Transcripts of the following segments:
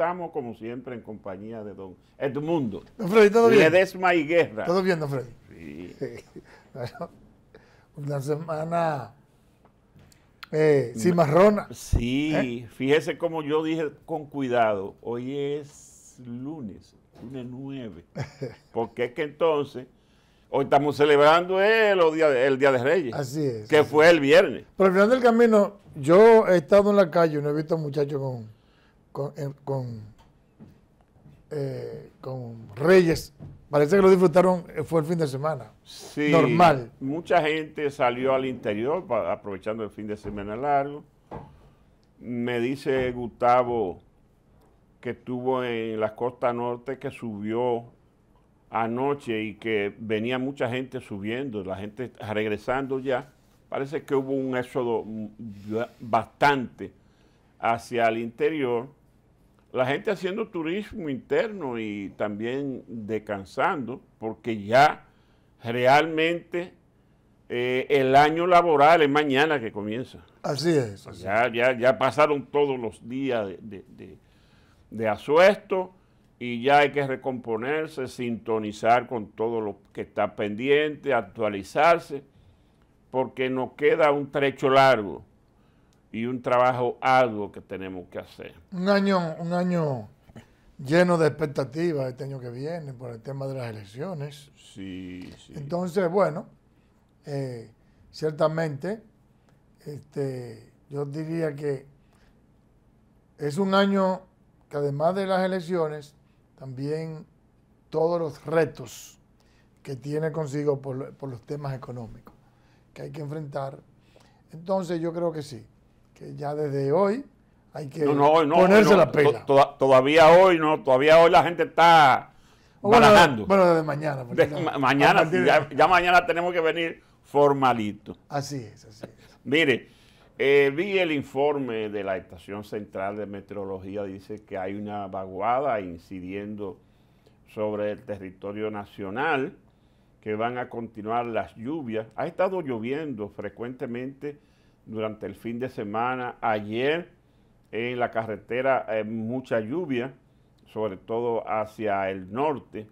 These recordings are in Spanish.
estamos, como siempre, en compañía de don Edmundo. Don Freddy, ¿todo bien? y Guerra. ¿Todo bien, don Freddy? Sí. una semana eh, cimarrona. Sí, ¿Eh? fíjese como yo dije con cuidado. Hoy es lunes, lunes 9. Porque es que entonces... Hoy estamos celebrando el, Día de Reyes. Así es. Que fue el viernes. Pero al final del camino, yo he estado en la calle y no he visto muchachos con, con, eh, eh, con, Reyes. Parece que lo disfrutaron, eh, fue el fin de semana. Sí, normal. Mucha gente salió al interior aprovechando el fin de semana largo. Me dice Gustavo que estuvo en la costa norte que subió anoche y que venía mucha gente subiendo, la gente regresando ya. Parece que hubo un éxodo mm, bastante hacia el interior la gente haciendo turismo interno y también descansando, porque ya realmente eh, el año laboral es mañana que comienza. Así es. ya, ya, pasaron todos los días de, de, asuesto y ya hay que recomponerse, sintonizar con todo lo que está pendiente, actualizarse, porque nos queda un trecho largo y un trabajo arduo que tenemos que hacer. Un año, un año lleno de expectativas este año que viene por el tema de las elecciones. Sí, sí. Entonces, bueno, eh, ciertamente, este, yo diría que es un año que además de las elecciones, también todos los retos que tiene consigo por, por los temas económicos que hay que enfrentar. Entonces yo creo que sí que ya desde hoy hay que ponerse la todavía hoy no, todavía hoy la gente está bueno, Bueno, desde mañana. mañana ya, mañana tenemos que venir formalito. Así es, así es. Mire, eh, vi el informe de la Estación Central de Meteorología, dice que hay una vaguada incidiendo sobre el territorio nacional, que van a continuar las lluvias. Ha estado lloviendo frecuentemente durante el fin de semana. Ayer en la carretera eh, mucha lluvia, sobre todo hacia el norte.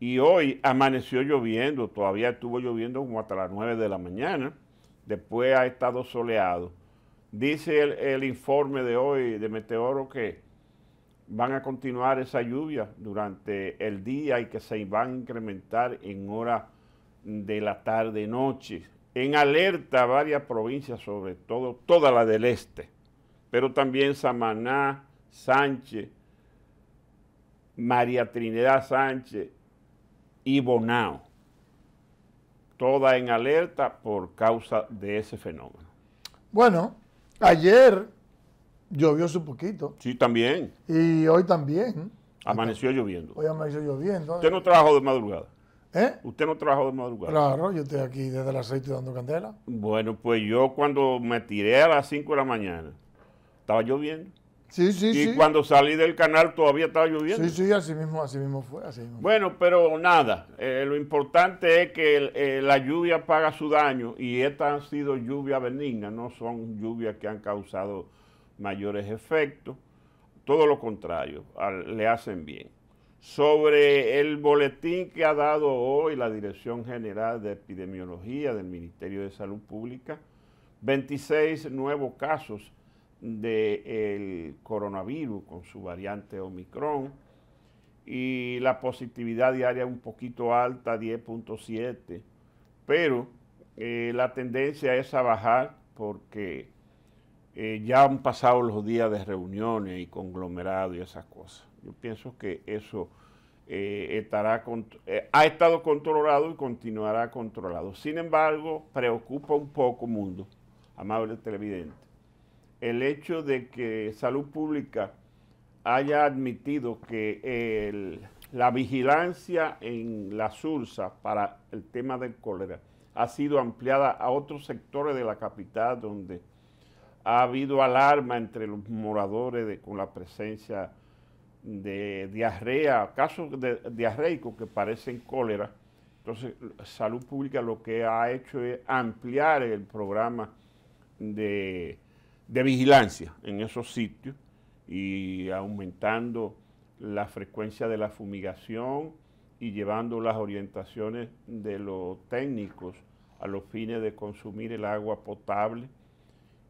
Y hoy amaneció lloviendo, todavía estuvo lloviendo como hasta las 9 de la mañana. Después ha estado soleado. Dice el, el informe de hoy de Meteoro que van a continuar esa lluvia durante el día y que se van a incrementar en horas de la tarde-noche en alerta varias provincias, sobre todo toda la del este, pero también Samaná, Sánchez, María Trinidad Sánchez y Bonao, toda en alerta por causa de ese fenómeno. Bueno, ayer llovió su poquito. Sí, también. Y hoy también. Amaneció lloviendo. Hoy amaneció lloviendo. ¿Usted no trabajó de madrugada? ¿Eh? ¿Usted no trabajó de madrugada? Claro, yo estoy aquí desde las 6 dando candela. Bueno, pues yo cuando me tiré a las 5 de la mañana, estaba lloviendo. Sí, sí, sí. Y cuando salí del canal todavía estaba lloviendo. Sí, sí, así mismo, así mismo fue. Bueno, pero nada, eh, lo importante es que eh, la lluvia paga su daño y estas han sido lluvias benignas, no son lluvias que han causado mayores efectos. Todo lo contrario, le hacen bien sobre el boletín que ha dado hoy la Dirección General de Epidemiología del Ministerio de Salud Pública, 26 nuevos casos del coronavirus con su variante Omicron y la positividad diaria un poquito alta, 10.7, pero eh, la tendencia es a bajar porque eh, ya han pasado los días de reuniones y conglomerados y esas cosas. Yo pienso que eso eh, estará eh, ha estado controlado y continuará controlado. Sin embargo, preocupa un poco, mundo, amable televidente, el hecho de que Salud Pública haya admitido que la vigilancia en la SURSA para el tema del cólera ha sido ampliada a otros sectores de la capital donde ha habido alarma entre los moradores con la presencia de diarrea, casos de, diarreicos que parecen cólera. Entonces, Salud Pública lo que ha hecho es ampliar el programa de, de vigilancia en esos sitios y aumentando la frecuencia de la fumigación y llevando las orientaciones de los técnicos a los fines de consumir el agua potable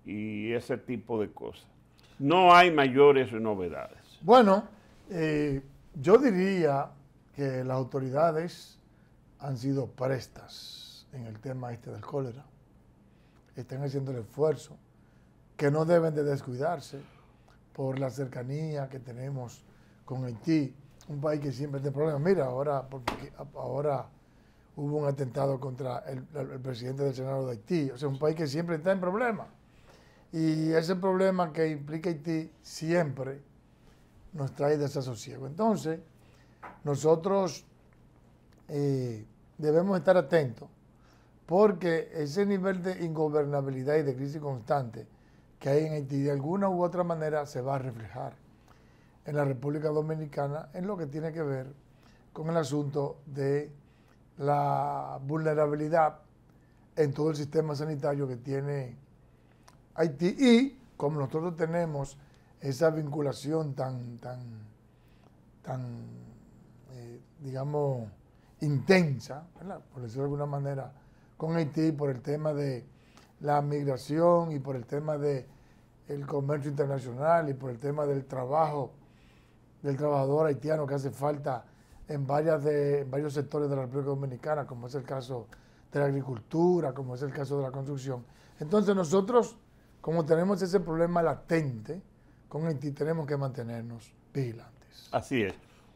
y ese tipo de cosas. No hay mayores novedades. Bueno, eh, yo diría que las autoridades han sido prestas en el tema este del cólera. Están haciendo el esfuerzo, que no deben de descuidarse por la cercanía que tenemos con Haití, un país que siempre tiene problemas. Mira, ahora, porque ahora hubo un atentado contra el, el, presidente del Senado de Haití. O sea, un país que siempre está en problemas. Y ese problema que implica Haití siempre nos trae desasosiego. Entonces, nosotros eh, debemos estar atentos porque ese nivel de ingobernabilidad y de crisis constante que hay en Haití de alguna u otra manera se va a reflejar en la República Dominicana en lo que tiene que ver con el asunto de la vulnerabilidad en todo el sistema sanitario que tiene Haití y como nosotros tenemos esa vinculación tan, tan, tan eh, digamos, intensa, por decirlo de alguna manera, con Haití por el tema de la migración y por el tema de comercio internacional y por el tema del trabajo del trabajador haitiano que hace falta en, varias de, en varios sectores de la República Dominicana, como es el caso de la agricultura, como es el caso de la construcción. Entonces nosotros, como tenemos ese problema latente, con Haití tenemos que mantenernos vigilantes. Así es.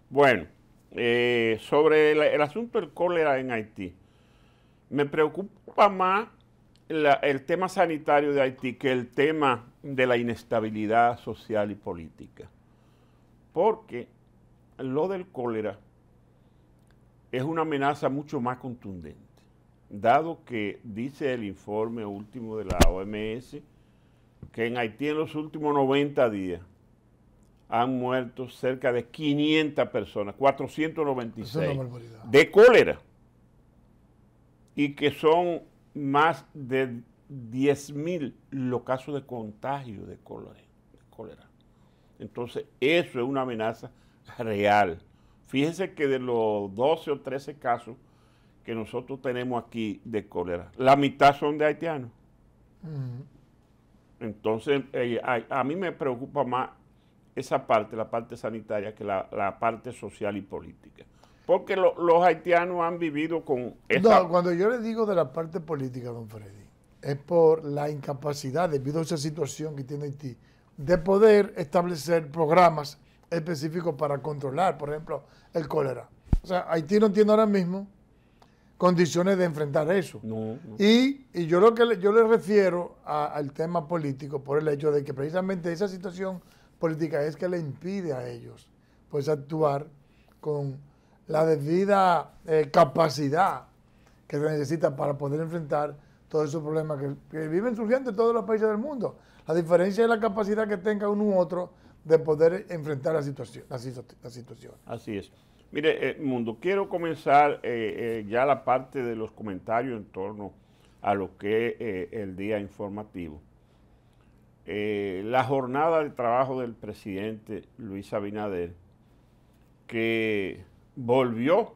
Bueno, eh, sobre el, asunto del cólera en Haití, me preocupa más el tema sanitario de Haití que el tema de la inestabilidad social y política. Porque lo del cólera es una amenaza mucho más contundente, dado que dice el informe último de la OMS, que en Haití en los últimos 90 días han muerto cerca de 500 personas, 496, de cólera, y que son más de 10.000 los casos de contagio de cólera. Entonces, eso es una amenaza real. Fíjense que de los 12 o 13 casos que nosotros tenemos aquí de cólera, la mitad son de haitianos. Entonces, eh, a, mí me preocupa más esa parte, la parte sanitaria, que la, parte social y política. Porque los haitianos han vivido con... No, cuando yo le digo de la parte política, don Freddy, es por la incapacidad, debido a esa situación que tiene Haití, de poder establecer programas específicos para controlar, por ejemplo, el cólera. O sea, Haití no tiene ahora mismo condiciones de enfrentar eso. Y, y, yo lo que yo le refiero al tema político por el hecho de que precisamente esa situación política es que le impide a ellos pues actuar con la debida eh, capacidad que se necesita para poder enfrentar todos esos problemas que, viven surgiendo en todos los países del mundo. La diferencia es la capacidad que tenga uno u otro de poder enfrentar la situación, la situación. Así es. Mire, eh, Mundo, quiero comenzar eh, eh, ya la parte de los comentarios en torno a lo que es el día informativo. la jornada de trabajo del presidente Luis Abinader, que volvió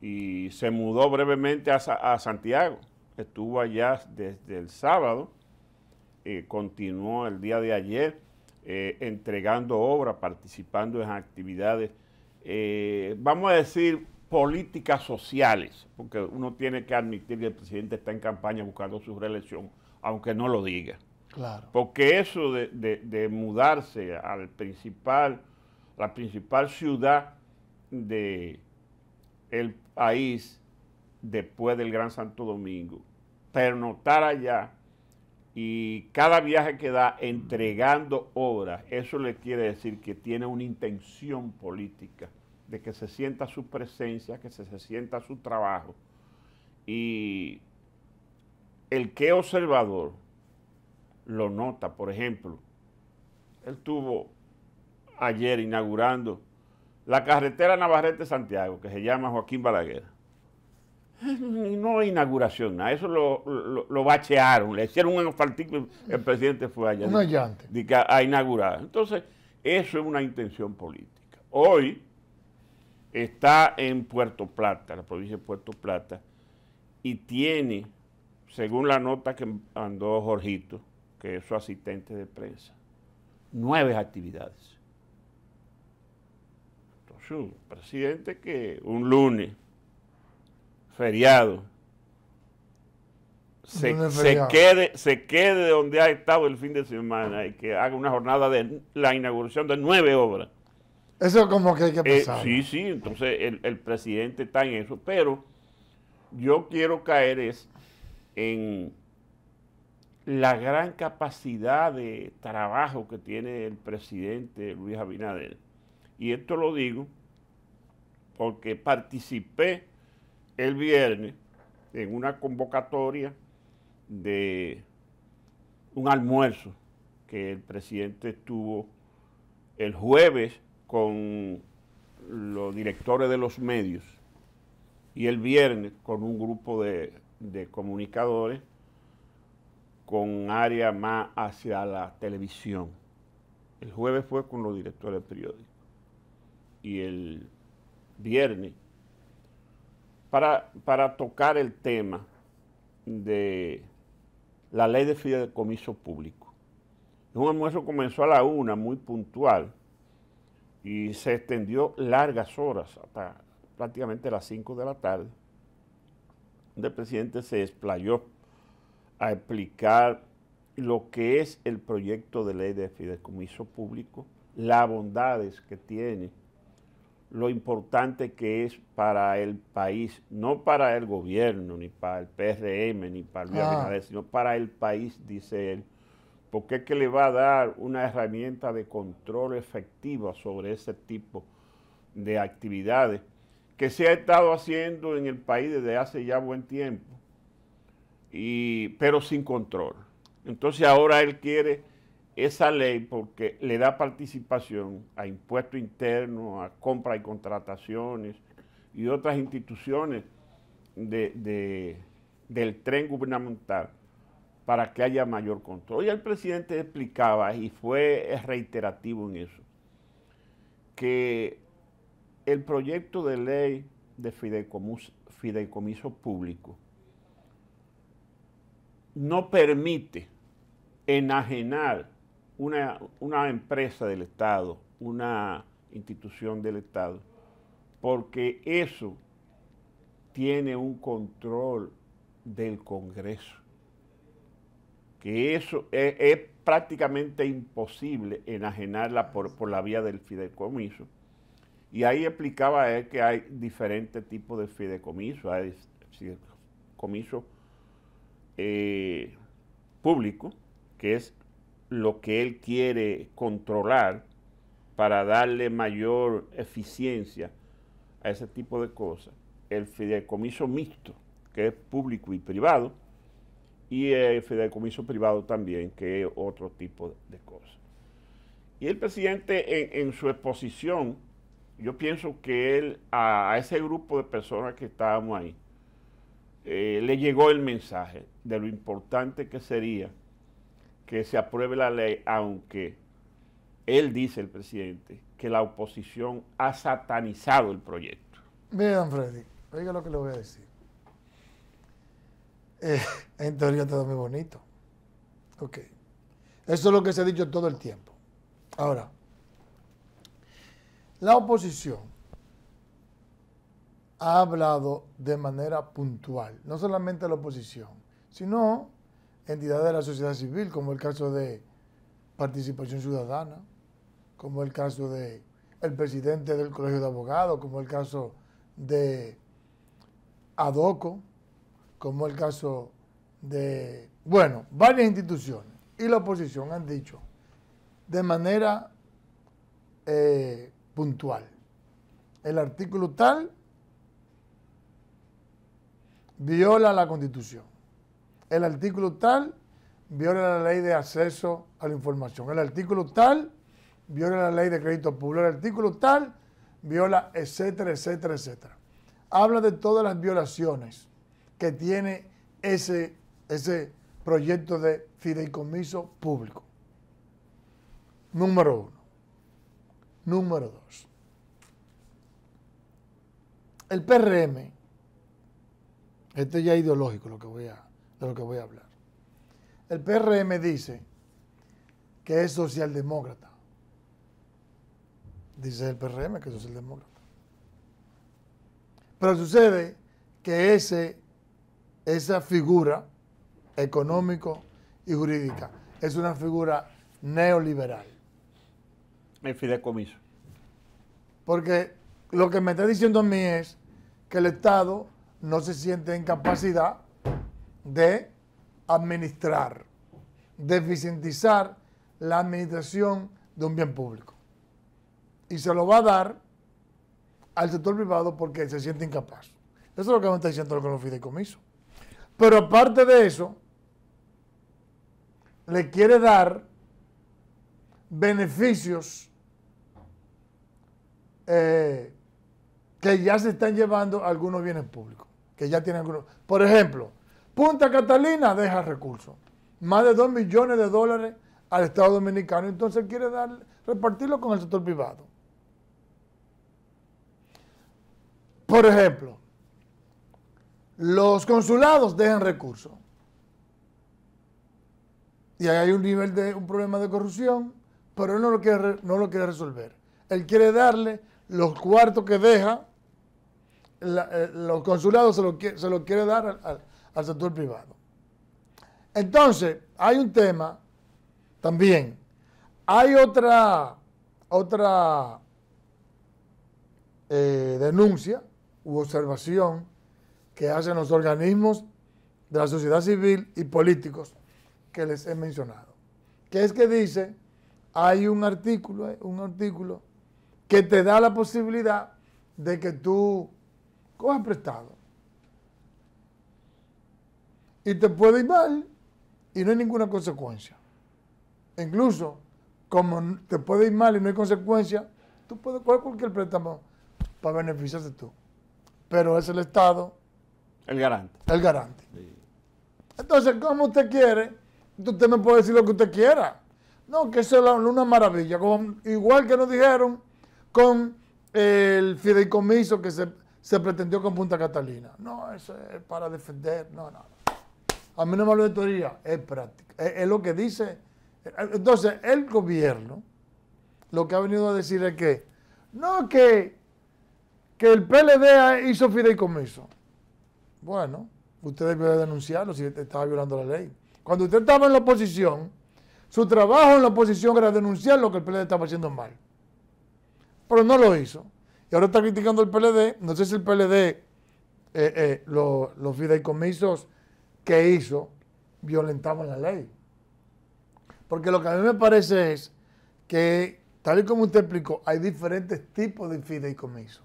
y se mudó brevemente a, Santiago. Estuvo allá desde el sábado, continuó el día de ayer entregando obra, participando en actividades eh, vamos a decir, políticas sociales, porque uno tiene que admitir que el presidente está en campaña buscando su reelección, aunque no lo diga. Claro. Porque eso de, mudarse al principal, la principal ciudad del país después del Gran Santo Domingo, pernotar allá y cada viaje que da entregando obras, eso le quiere decir que tiene una intención política de que se sienta su presencia, que se, sienta su trabajo. Y el que observador lo nota, por ejemplo, él tuvo ayer inaugurando la carretera Navarrete-Santiago, que se llama Joaquín Balaguer. No hay inauguración, nada. Eso lo, bachearon, le hicieron un y el presidente fue allá. Un a, a inaugurar. Entonces, eso es una intención política. Hoy, está en Puerto Plata, la provincia de Puerto Plata, y tiene, según la nota que mandó Jorgito, que es su asistente de prensa, nueve actividades. presidente que un lunes, feriado, se, se, quede, se quede donde ha estado el fin de semana y que haga una jornada de la inauguración de nueve obras. Eso como que hay que eh, pensar. sí, sí, entonces el, presidente está en eso, pero yo quiero caer es en la gran capacidad de trabajo que tiene el presidente Luis Abinader. Y esto lo digo porque participé el viernes en una convocatoria de un almuerzo que el presidente tuvo el jueves con los directores de los medios y el viernes con un grupo de, comunicadores con área más hacia la televisión. El jueves fue con los directores del periódico y el viernes para, para tocar el tema de la ley de fideicomiso público. Un almuerzo comenzó a la una, muy puntual, y se extendió largas horas, hasta prácticamente las 5 de la tarde, donde el presidente se explayó a explicar lo que es el proyecto de ley de fideicomiso público, las bondades que tiene, lo importante que es para el país, no para el gobierno, ni para el PRM, ni para ah. el sino para el país, dice él porque es que le va a dar una herramienta de control efectiva sobre ese tipo de actividades que se ha estado haciendo en el país desde hace ya buen tiempo, pero sin control. Entonces ahora él quiere esa ley porque le da participación a impuestos internos, a compra y contrataciones y otras instituciones del tren gubernamental para que haya mayor control. Y el presidente explicaba, y fue reiterativo en eso, que el proyecto de ley de fideicomiso, público no permite enajenar una empresa del Estado, una institución del Estado, porque eso tiene un control del Congreso eso e, es, prácticamente imposible enajenarla por, por la vía del fideicomiso. Y ahí explicaba él que hay diferentes tipos de fideicomiso, hay fideicomiso eh, público, que es lo que él quiere controlar para darle mayor eficiencia a ese tipo de cosas. El fideicomiso mixto, que es público y privado, y el fideicomiso privado también, que es otro tipo de cosas. Y el presidente en, su exposición, yo pienso que él, a, ese grupo de personas que estábamos ahí, eh, le llegó el mensaje de lo importante que sería que se apruebe la ley, aunque él dice, el presidente, que la oposición ha satanizado el proyecto. Vean, Freddy, oiga lo que le voy a decir. Eh, en teoría todo muy bonito. Ok. Eso es lo que se ha dicho todo el tiempo. Ahora, la oposición ha hablado de manera puntual, no solamente la oposición, sino entidades de la sociedad civil, como el caso de Participación Ciudadana, como el caso de el presidente del Colegio de Abogados, como el caso de Adoco, como el caso de, bueno, varias instituciones y la oposición han dicho de manera eh, puntual. El artículo tal viola la constitución. El artículo tal viola la ley de acceso a la información. El artículo tal viola la ley de crédito público. El artículo tal viola, etcétera, etcétera, etcétera. Habla de todas las violaciones que tiene ese, ese proyecto de fideicomiso público. Número uno. Número dos. El PRM, esto ya es ideológico lo que voy a, de lo que voy a hablar. El PRM dice que es socialdemócrata. Dice el PRM que es socialdemócrata. Pero sucede que ese esa figura económico y jurídica es una figura neoliberal. El fideicomiso. Porque lo que me está diciendo a mí es que el Estado no se siente en capacidad de administrar, de eficientizar la administración de un bien público. Y se lo va a dar al sector privado porque se siente incapaz. Eso es lo que me está diciendo con los fideicomiso. Pero aparte de eso, le quiere dar beneficios eh, que ya se están llevando algunos bienes públicos, que ya tienen Por ejemplo, Punta Catalina deja recursos, más de 2 millones de dólares al Estado Dominicano, entonces quiere dar, repartirlo con el sector privado. Por ejemplo, los consulados dejan recursos. Y ahí hay un nivel de un problema de corrupción, pero él no lo quiere, no lo quiere resolver. Él quiere darle los cuartos que deja, eh, los consulados se los se lo quiere dar al, sector privado. Entonces, hay un tema también. Hay otra, otra eh, denuncia u observación que hacen los organismos de la sociedad civil y políticos que les he mencionado. Que es que dice, hay un artículo, eh, un artículo que te da la posibilidad de que tú cojas prestado. Y te puede ir mal y no hay ninguna consecuencia. Incluso, como te puede ir mal y no hay consecuencia, tú puedes coger cualquier préstamo para beneficiarte tú. Pero es el Estado el garante. El garante. Entonces, como usted quiere, usted me puede decir lo que usted quiera. No, que eso es una maravilla. igual que nos dijeron con el fideicomiso que se, pretendió con Punta Catalina. No, eso es para defender. No, no. A mí no me hablo de teoría, es práctica. Es, lo que dice. Entonces, el gobierno lo que ha venido a decir es que no que, que el PLD hizo fideicomiso. Bueno, usted debe denunciarlo si estaba violando la ley. Cuando usted estaba en la oposición, su trabajo en la oposición era denunciar lo que el PLD estaba haciendo mal. Pero no lo hizo. Y ahora está criticando el PLD. No sé si el PLD, eh, eh, los fideicomisos que hizo, violentaban la ley. Porque lo que a mí me parece es que, tal y como usted explicó, hay diferentes tipos de fideicomisos.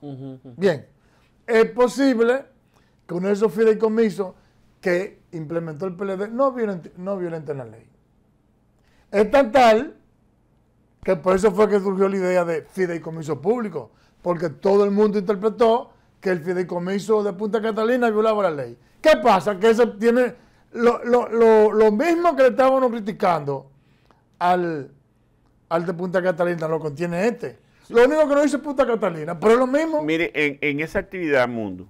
Bien, es posible con esos fideicomisos que implementó el PLD no violenta no violenten la ley. es tan tal que por eso fue que surgió la idea de fideicomiso público, porque todo el mundo interpretó que el fideicomiso de Punta Catalina violaba la ley. ¿Qué pasa? Que eso tiene lo, mismo que le estábamos criticando al, al de Punta Catalina, lo contiene este. Lo único que no dice Punta Catalina, pero es lo mismo. Mire, en, en esa actividad, Mundo,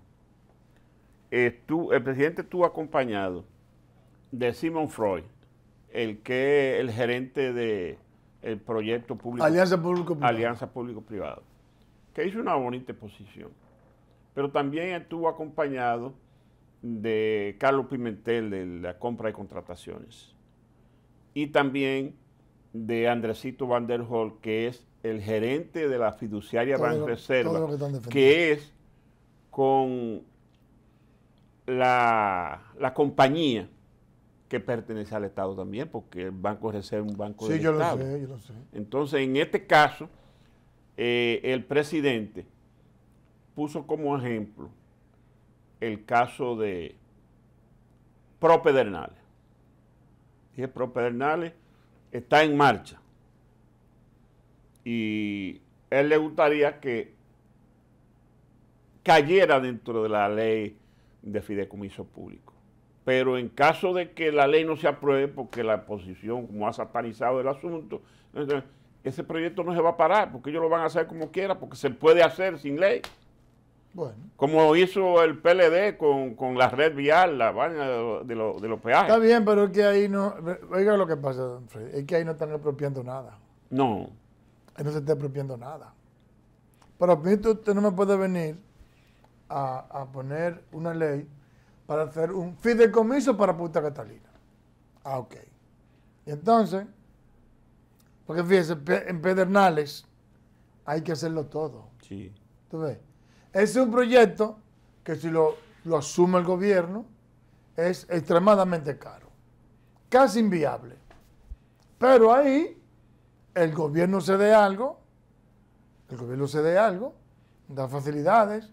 eh, el presidente estuvo acompañado de Simon Freud, el que el gerente de el proyecto público Alianza público privado, Alianza público privado que hizo una bonita exposición. Pero también estuvo acompañado de Carlos Pimentel de la compra y contrataciones. Y también de Andresito Van der Hol, que es el gerente de la fiduciaria Banreserva, Reserva que es con la, compañía que pertenece al Estado también, porque el Banco de es un banco sí, yo Lo sé, yo lo sé. Entonces, en este caso, eh, el presidente puso como ejemplo el caso de Propedernales. Y el Propedernales está en marcha. Y él le gustaría que cayera dentro de la ley de fideicomiso público. Pero en caso de que la ley no se apruebe, porque la oposición como ha satanizado el asunto, ese proyecto no se va a parar, porque ellos lo van a hacer como quiera, porque se puede hacer sin ley. Bueno. Como hizo el PLD con, con la red vial, la de, de, los peajes. Está bien, pero es que ahí no. Oiga lo que pasa, don es que ahí no están apropiando nada. No. no se está apropiando nada. Pero a mí usted no me puede venir a, poner una ley para hacer un fideicomiso para Punta Catalina. Ah, ok. Y entonces, porque fíjense... en Pedernales hay que hacerlo todo. Sí. ¿Tú ves? Es un proyecto que si lo, lo asume el gobierno es extremadamente caro, casi inviable. Pero ahí el gobierno se dé algo, el gobierno se dé algo, da facilidades,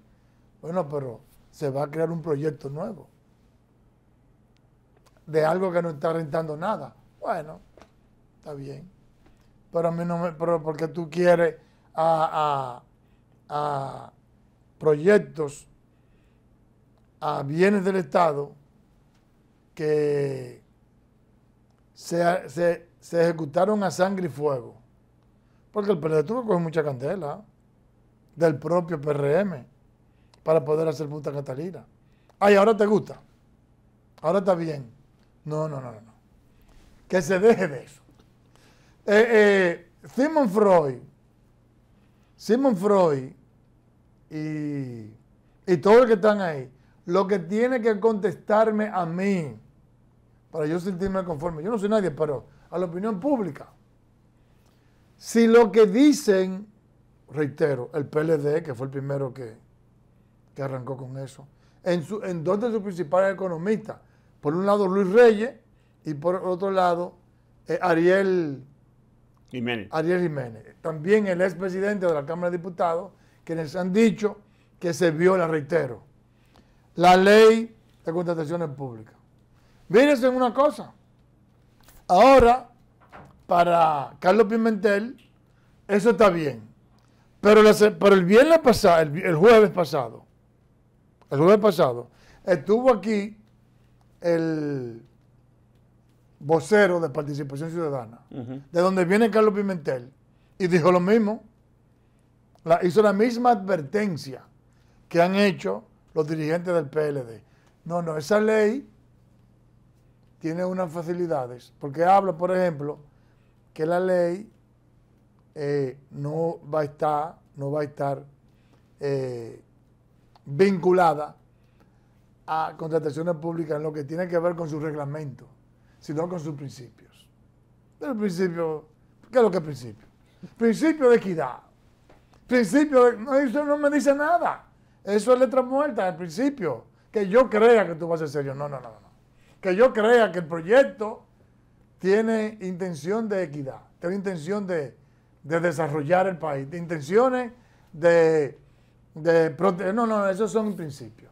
bueno, pero se va a crear un proyecto nuevo. De algo que no está rentando nada. Bueno, está bien. Pero a mí no me. Pero porque tú quieres a, proyectos, a bienes del Estado que se, ejecutaron a sangre y fuego. Porque el PLD tuvo que mucha candela del propio PRM para poder hacer Punta Catalina. Ay, ahora te gusta. Ahora está bien. No, no, no, no. Que se deje de eso. Eh, eh, Simon Freud, Simon Freud y, y todos los que están ahí, lo que tiene que contestarme a mí para yo sentirme conforme. Yo no soy nadie, pero a la opinión pública. Si lo que dicen, reitero, el PLD, que fue el primero que, que arrancó con eso. En, su, dos de sus principales economistas, por un lado Luis Reyes y por otro lado eh, Ariel Jiménez. Ariel Jiménez. También el expresidente de la Cámara de Diputados, quienes han dicho que se viola, reitero, la ley de contrataciones públicas. Mírense una cosa. Ahora, para Carlos Pimentel, eso está bien. Pero, el viernes pasado, el jueves pasado, el jueves pasado, estuvo aquí el vocero de Participación Ciudadana, de donde viene Carlos Pimentel, y dijo lo mismo. hizo la misma advertencia que han hecho los dirigentes del PLD. No, no, esa ley tiene unas facilidades, porque habla, por ejemplo, que la ley eh, no va a estar, no va a estar eh, vinculada a contrataciones públicas en lo que tiene que ver con su reglamento, sino con sus principios. principio, ¿qué es lo que es principio? Principio de equidad. Principio de, no, no me dice nada. Eso es letra muerta, el principio. Que yo crea que tú vas a ser serio. No, no, no, no. Que yo crea que el proyecto tiene intención de equidad, tiene intención de, de desarrollar el país, de intenciones de no, no, esos son principios.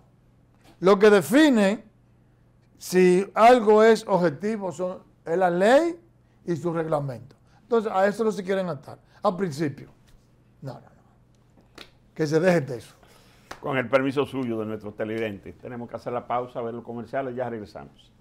Lo que define si algo es objetivo son, es la ley y su reglamento. Entonces, a eso no se quieren atar, al principio. No, no, no. Que se deje de eso. Con el permiso suyo de nuestros televidentes, tenemos que hacer la pausa, ver los comerciales y ya regresamos.